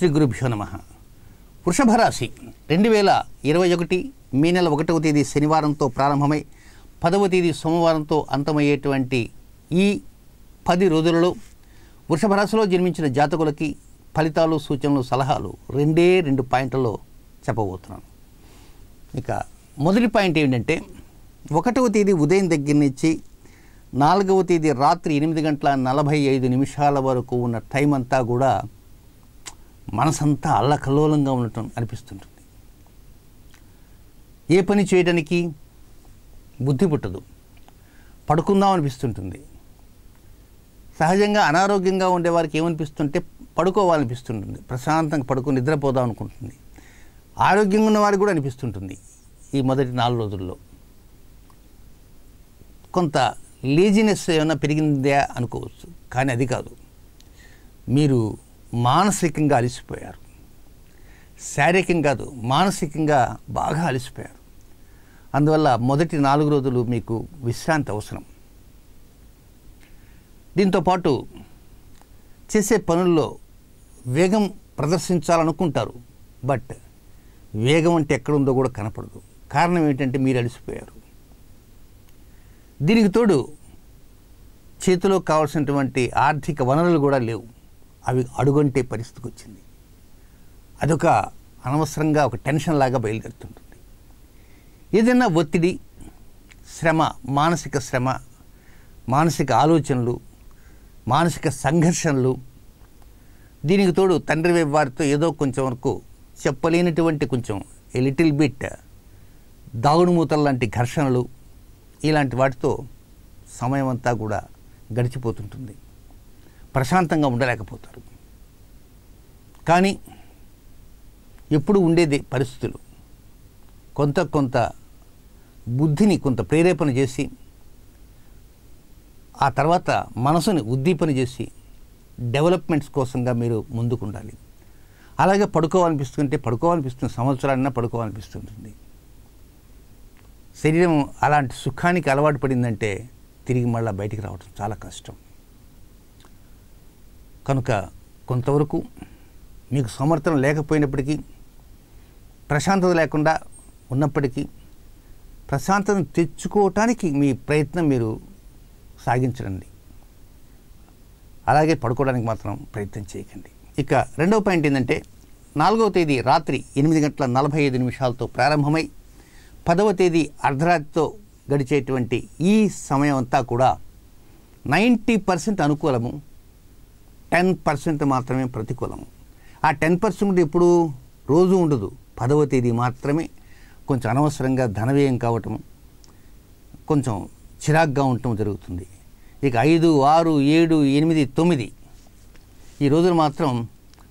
శ్రీ గురుభ్యో నమ వృషభ రాశి రెండు వేల ఇరవై ఒకటి మే నెల ఒకటవ తేదీ శనివారంతో ప్రారంభమై పదవ తేదీ సోమవారంతో అంతమయ్యేటువంటి ఈ పది రోజులలో వృషభ రాశిలో జన్మించిన జాతకులకి ఫలితాలు సూచనలు సలహాలు రెండే రెండు పాయింట్లలో చెప్పబోతున్నాను ఇక మొదటి పాయింట్ ఏంటంటే ఒకటవ తేదీ ఉదయం దగ్గర నుంచి నాలుగవ తేదీ రాత్రి ఎనిమిది గంటల నలభై ఐదు నిమిషాల వరకు ఉన్న టైం అంతా కూడా మనసంతా అల్లకల్లోలంగా ఉండటం అనిపిస్తుంటుంది ఏ పని చేయడానికి బుద్ధి పుట్టదు పడుకుందాం అనిపిస్తుంటుంది సహజంగా అనారోగ్యంగా ఉండేవారికి ఏమనిపిస్తుంటే పడుకోవాలనిపిస్తుంటుంది ప్రశాంతంగా పడుకుని నిద్రపోదాం అనుకుంటుంది ఆరోగ్యంగా ఉన్నవారికి కూడా అనిపిస్తుంటుంది ఈ మొదటి నాలుగు రోజుల్లో కొంత లేజినెస్ ఏమైనా పెరిగిందే అనుకోవచ్చు కానీ అది కాదు మీరు మానసికంగా అలసిపోయారు శారీరకంగా కాదు మానసికంగా బాగా అలసిపోయారు అందువల్ల మొదటి నాలుగు రోజులు మీకు విశ్రాంతి అవసరం దీంతోపాటు చేసే పనుల్లో వేగం ప్రదర్శించాలనుకుంటారు బట్ వేగం అంటే ఎక్కడుందో కూడా కనపడదు కారణం ఏంటంటే మీరు అలసిపోయారు దీనికి తోడు చేతిలో కావాల్సినటువంటి ఆర్థిక వనరులు కూడా లేవు అవి అడుగంటే పరిస్థితికి వచ్చింది అదొక అనవసరంగా ఒక టెన్షన్ లాగా బయలుదేరుతుంటుంది ఏదైనా ఒత్తిడి శ్రమ మానసిక శ్రమ మానసిక ఆలోచనలు మానసిక సంఘర్షణలు దీనికి తోడు తండ్రి వారితో ఏదో కొంచెం వరకు చెప్పలేనటువంటి కొంచెం ఏ లిటిల్ బిట్ దాగుడుమూతల లాంటి ఘర్షణలు ఇలాంటి వాటితో సమయం అంతా కూడా గడిచిపోతుంటుంది ప్రశాంతంగా ఉండలేకపోతారు కానీ ఎప్పుడు ఉండేది పరిస్థితులు కొంత కొంత బుద్ధిని కొంత ప్రేరేపణ చేసి ఆ తర్వాత మనసుని ఉద్దీపన చేసి డెవలప్మెంట్స్ కోసంగా మీరు ముందుకు ఉండాలి అలాగే పడుకోవాలనిపిస్తుంటే పడుకోవాలనిపిస్తుంది సంవత్సరాలన్నా పడుకోవాలనిపిస్తుంటుంది శరీరం అలాంటి సుఖానికి అలవాటు పడిందంటే తిరిగి మళ్ళీ బయటికి రావడం చాలా కష్టం కనుక కొంతవరకు మీకు సమర్థన లేకపోయినప్పటికీ ప్రశాంతత లేకుండా ఉన్నప్పటికీ ప్రశాంతతను తెచ్చుకోవటానికి మీ ప్రయత్నం మీరు సాగించండి అలాగే పడుకోవడానికి మాత్రం ప్రయత్నం చేయకండి ఇక రెండవ పాయింట్ ఏంటంటే నాలుగవ తేదీ రాత్రి ఎనిమిది గంటల నలభై ఐదు నిమిషాలతో ప్రారంభమై పదవ తేదీ అర్ధరాత్రితో గడిచేటువంటి ఈ సమయం అంతా కూడా నైంటీ పర్సెంట్ అనుకూలము టెన్ పర్సెంట్ మాత్రమే ప్రతికూలం ఆ టెన్ పర్సెంట్ ఎప్పుడు రోజు ఉండదు పదవ తేదీ మాత్రమే కొంచెం అనవసరంగా ధనవ్యయం కావటం కొంచెం చిరాగ్గా ఉండటం జరుగుతుంది ఇక ఐదు ఆరు ఏడు ఎనిమిది తొమ్మిది ఈ రోజులు మాత్రం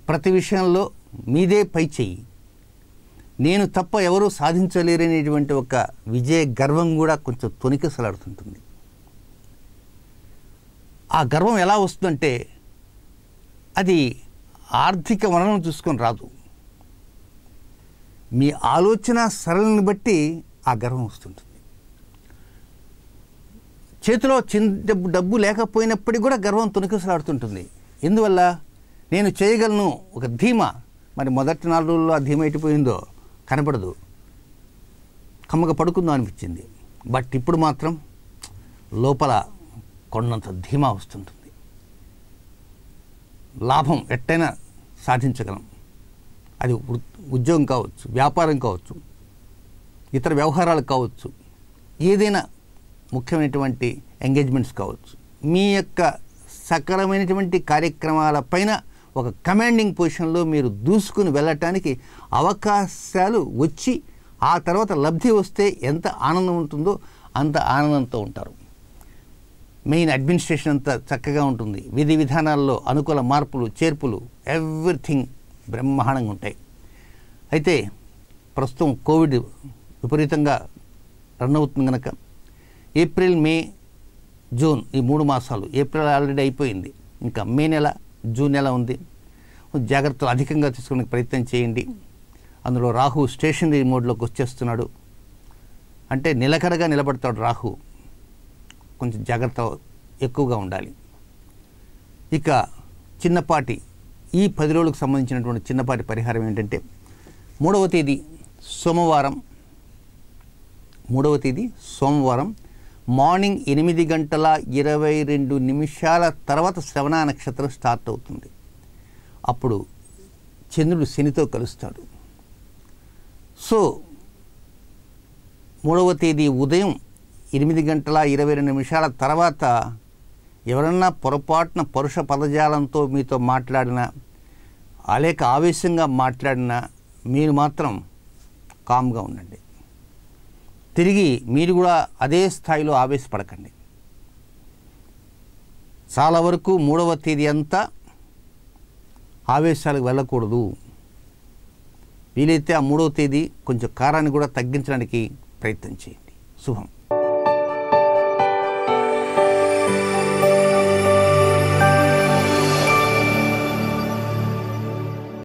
ప్రతి విషయంలో మీదే పై చెయ్యి నేను తప్ప ఎవరూ సాధించలేరనేటువంటి ఒక విజయ గర్వం కూడా కొంచెం తొనికసలాడుతుంటుంది ఆ గర్వం ఎలా వస్తుందంటే అది ఆర్థిక వనరులను చూసుకొని రాదు మీ ఆలోచన సరళని బట్టి ఆ గర్వం వస్తుంటుంది చేతిలో చిన్న డబ్బు డబ్బు లేకపోయినప్పటికీ కూడా గర్వం తునకిసలాడుతుంటుంది ఎందువల్ల నేను చేయగలను ఒక ధీమా మరి మొదటి నాలుగు రోజుల్లో ఆ ధీమా ఎటుపోయిందో కనపడదు కమ్మగా పడుకుందో అనిపించింది బట్ ఇప్పుడు మాత్రం లోపల కొండంత ధీమా వస్తుంటుంది లాభం ఎట్టైనా సాధించగలం అది ఉద్యోగం కావచ్చు వ్యాపారం కావచ్చు ఇతర వ్యవహారాలు కావచ్చు ఏదైనా ముఖ్యమైనటువంటి ఎంగేజ్మెంట్స్ కావచ్చు మీ యొక్క సకలమైనటువంటి కార్యక్రమాలపైన ఒక కమాండింగ్ పొజిషన్లో మీరు దూసుకుని వెళ్ళటానికి అవకాశాలు వచ్చి ఆ తర్వాత లబ్ధి వస్తే ఎంత ఆనందం ఉంటుందో అంత ఆనందంతో ఉంటారు మెయిన్ అడ్మినిస్ట్రేషన్ అంతా చక్కగా ఉంటుంది విధి విధానాల్లో అనుకూల మార్పులు చేర్పులు ఎవ్రీథింగ్ బ్రహ్మాండంగా ఉంటాయి అయితే ప్రస్తుతం కోవిడ్ విపరీతంగా రన్ అవుతుంది కనుక ఏప్రిల్ మే జూన్ ఈ మూడు మాసాలు ఏప్రిల్ ఆల్రెడీ అయిపోయింది ఇంకా మే నెల జూన్ నెల ఉంది జాగ్రత్తలు అధికంగా తీసుకోవడానికి ప్రయత్నం చేయండి అందులో రాహు స్టేషనరీ మోడ్లోకి వచ్చేస్తున్నాడు అంటే నిలకడగా నిలబడతాడు రాహు కొంచెం జాగ్రత్త ఎక్కువగా ఉండాలి ఇక చిన్నపాటి ఈ పది రోజులకు సంబంధించినటువంటి చిన్నపాటి పరిహారం ఏంటంటే మూడవ తేదీ సోమవారం మూడవ తేదీ సోమవారం మార్నింగ్ ఎనిమిది గంటల ఇరవై రెండు నిమిషాల తర్వాత శ్రవణ నక్షత్రం స్టార్ట్ అవుతుంది అప్పుడు చంద్రుడు శనితో కలుస్తాడు సో మూడవ తేదీ ఉదయం ఎనిమిది గంటల ఇరవై రెండు నిమిషాల తర్వాత ఎవరన్నా పొరపాటున పరుష పదజాలంతో మీతో మాట్లాడినా అలేక ఆవేశంగా మాట్లాడినా మీరు మాత్రం కామ్గా ఉండండి తిరిగి మీరు కూడా అదే స్థాయిలో ఆవేశపడకండి చాలా వరకు మూడవ తేదీ అంతా ఆవేశాలకు వెళ్ళకూడదు వీలైతే ఆ మూడవ తేదీ కొంచెం కారాన్ని కూడా తగ్గించడానికి ప్రయత్నం చేయండి శుభం